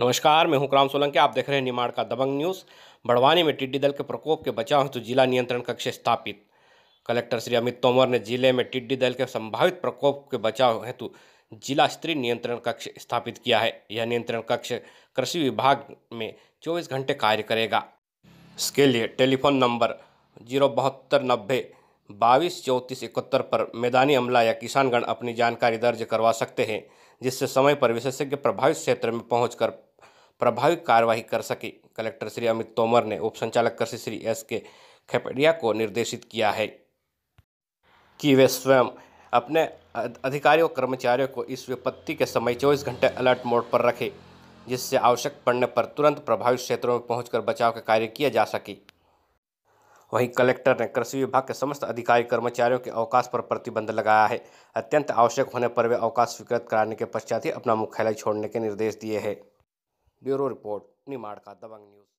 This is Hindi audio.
नमस्कार मैं हुक्राम सोलंकी आप देख रहे हैं निमाड़ का दबंग न्यूज़ बड़वानी में टिड्डी दल के प्रकोप के बचाव हेतु जिला नियंत्रण कक्ष स्थापित कलेक्टर श्री अमित तोमर ने जिले में टिड्डी दल के संभावित प्रकोप के बचाव हेतु जिला स्तरीय नियंत्रण कक्ष स्थापित किया है यह नियंत्रण कक्ष कृषि विभाग में चौबीस घंटे कार्य करेगा इसके लिए टेलीफोन नंबर जीरो बहत्तर नब्बे बाईस चौंतीस इकहत्तर पर मैदानी अमला या किसानगण अपनी जानकारी दर्ज करवा सकते हैं जिससे समय पर विशेषज्ञ प्रभावित क्षेत्र में पहुंचकर प्रभावी कार्रवाई कर सके कलेक्टर श्री अमित तोमर ने उप संचालक कृषि श्री एस के खेपड़िया को निर्देशित किया है कि वे स्वयं अपने अधिकारियों और कर्मचारियों को इस विपत्ति के समय चौबीस घंटे अलर्ट मोड पर रखें जिससे आवश्यक पड़ने पर तुरंत प्रभावित क्षेत्रों में पहुंचकर बचाव के कार्य किया जा सके वहीं कलेक्टर ने कृषि विभाग के समस्त अधिकारी कर्मचारियों के अवकाश पर प्रतिबंध लगाया है अत्यंत आवश्यक होने पर वे अवकाश स्वीकृत कराने के पश्चात ही अपना मुख्यालय छोड़ने के निर्देश दिए हैं ಬ್ಯೂರೋ ರಿಪೋರ್ಟ್ ನೀವು ಆಡ್ಕಾದ್ದವಂಗ್ ನ್ಯೂಸ್